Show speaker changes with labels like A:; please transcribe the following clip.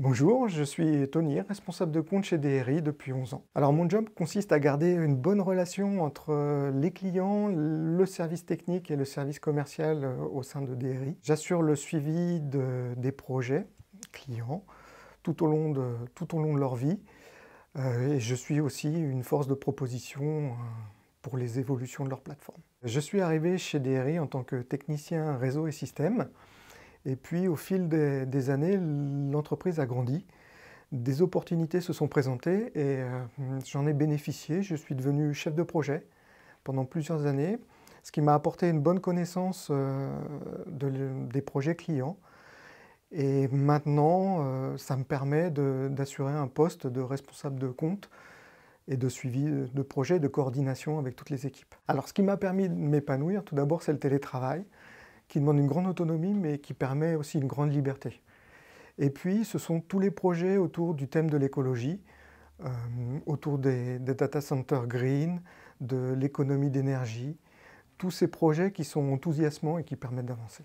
A: Bonjour, je suis Tony, responsable de compte chez DRI depuis 11 ans. Alors mon job consiste à garder une bonne relation entre euh, les clients, le service technique et le service commercial euh, au sein de DRI. J'assure le suivi des projets clients tout au long de, leur vie euh, et je suis aussi une force de proposition pour les évolutions de leur plateforme. Je suis arrivé chez DRI en tant que technicien réseau et système. Et puis au fil des, années, l'entreprise a grandi, des opportunités se sont présentées et euh, j'en ai bénéficié. Je suis devenu chef de projet pendant plusieurs années, ce qui m'a apporté une bonne connaissance euh, des projets clients. Et maintenant, euh, ça me permet d'assurer un poste de responsable de compte et de suivi de projet, de coordination avec toutes les équipes. Alors ce qui m'a permis de m'épanouir, tout d'abord, c'est le télétravail qui demande une grande autonomie, mais qui permet aussi une grande liberté. Et puis, ce sont tous les projets autour du thème de l'écologie, euh, autour des, des, data centers green, de l'économie d'énergie, tous ces projets qui sont enthousiasmants et qui permettent d'avancer.